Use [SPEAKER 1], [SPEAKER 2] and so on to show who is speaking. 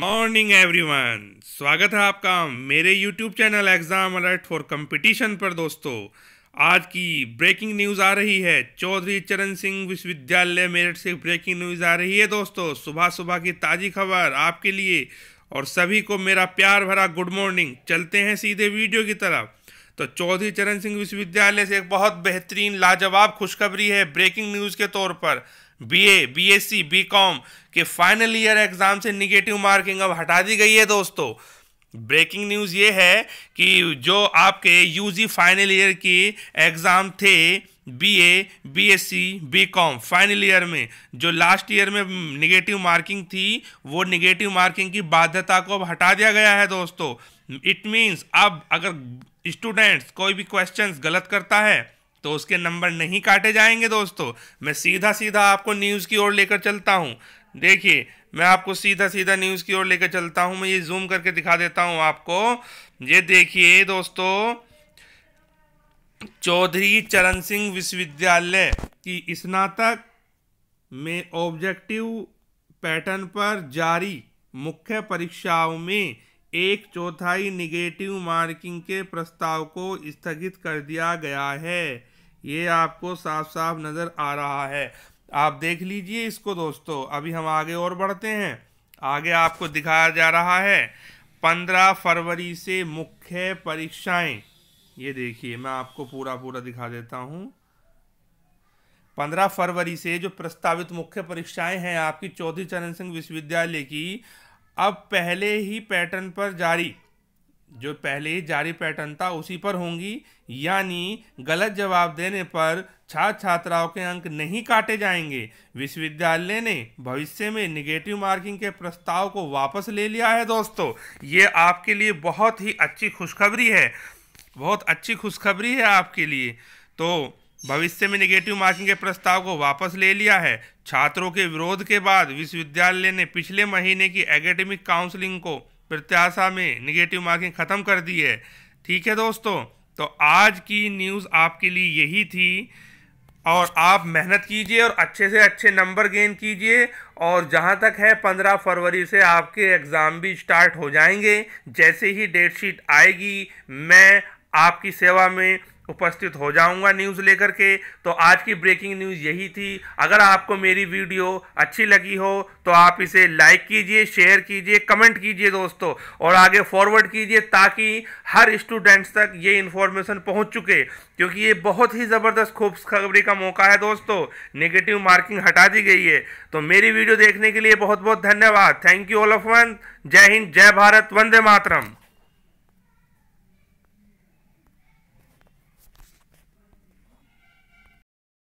[SPEAKER 1] morning everyone स्वागत है आपका मेरे YouTube channel exam alert for competition पर दोस्तों आज की ब्रेकिंग न्यूज़ आ रही है चौधरी चरण सिंह विश्वविद्यालय मेरठ से ब्रेकिंग न्यूज़ आ रही है दोस्तों सुबह सुबह की ताज़ी खबर आपके लिए और सभी को मेरा प्यार भरा गुड मॉर्निंग चलते हैं सीधे वीडियो की तरफ तो चौधरी चरण सिंह विश्वविद्यालय से एक बहुत बेहतरीन लाजवाब खुशखबरी है ब्रेकिंग न्यूज़ के तौर पर बीए, बीएससी, बीकॉम के फाइनल ईयर एग्जाम से निगेटिव मार्किंग अब हटा दी गई है दोस्तों ब्रेकिंग न्यूज़ ये है कि जो आपके यूजी फाइनल ईयर के एग्ज़ाम थे BA, BSc, BCom final year में जो लास्ट ईयर में निगेटिव मार्किंग थी वो निगेटिव मार्किंग की बाध्यता को अब हटा दिया गया है दोस्तों इट मीन्स अब अगर स्टूडेंट्स कोई भी क्वेश्चन गलत करता है तो उसके नंबर नहीं काटे जाएंगे दोस्तों मैं सीधा सीधा आपको न्यूज़ की ओर लेकर चलता हूँ देखिए मैं आपको सीधा सीधा न्यूज़ की ओर लेकर चलता हूँ मैं ये जूम करके दिखा देता हूँ आपको ये देखिए दोस्तों चौधरी चरण सिंह विश्वविद्यालय की स्नातक में ऑब्जेक्टिव पैटर्न पर जारी मुख्य परीक्षाओं में एक चौथाई निगेटिव मार्किंग के प्रस्ताव को स्थगित कर दिया गया है ये आपको साफ साफ नज़र आ रहा है आप देख लीजिए इसको दोस्तों अभी हम आगे और बढ़ते हैं आगे आपको दिखाया जा रहा है पंद्रह फरवरी से मुख्य परीक्षाएं ये देखिए मैं आपको पूरा पूरा दिखा देता हूँ पंद्रह फरवरी से जो प्रस्तावित मुख्य परीक्षाएं हैं आपकी चौधरी चरण सिंह विश्वविद्यालय की अब पहले ही पैटर्न पर जारी जो पहले ही जारी पैटर्न था उसी पर होंगी यानी गलत जवाब देने पर छात्र छात्राओं के अंक नहीं काटे जाएंगे विश्वविद्यालय ने भविष्य में निगेटिव मार्किंग के प्रस्ताव को वापस ले लिया है दोस्तों ये आपके लिए बहुत ही अच्छी खुशखबरी है बहुत अच्छी खुशखबरी है आपके लिए तो भविष्य में निगेटिव मार्किंग के प्रस्ताव को वापस ले लिया है छात्रों के विरोध के बाद विश्वविद्यालय ने पिछले महीने की एकेडमिक काउंसलिंग को प्रत्याशा में निगेटिव मार्किंग ख़त्म कर दी है ठीक है दोस्तों तो आज की न्यूज़ आपके लिए यही थी और आप मेहनत कीजिए और अच्छे से अच्छे नंबर गेन कीजिए और जहाँ तक है पंद्रह फरवरी से आपके एग्ज़ाम भी स्टार्ट हो जाएंगे जैसे ही डेट शीट आएगी मैं आपकी सेवा में उपस्थित हो जाऊंगा न्यूज़ लेकर के तो आज की ब्रेकिंग न्यूज़ यही थी अगर आपको मेरी वीडियो अच्छी लगी हो तो आप इसे लाइक कीजिए शेयर कीजिए कमेंट कीजिए दोस्तों और आगे फॉरवर्ड कीजिए ताकि हर स्टूडेंट्स तक ये इन्फॉर्मेशन पहुंच चुके क्योंकि ये बहुत ही ज़बरदस्त खूबखबरी का मौका है दोस्तों नेगेटिव मार्किंग हटा दी गई है तो मेरी वीडियो देखने के लिए बहुत बहुत धन्यवाद thank you all of one जय हिंद जय भारत वंदे मातरम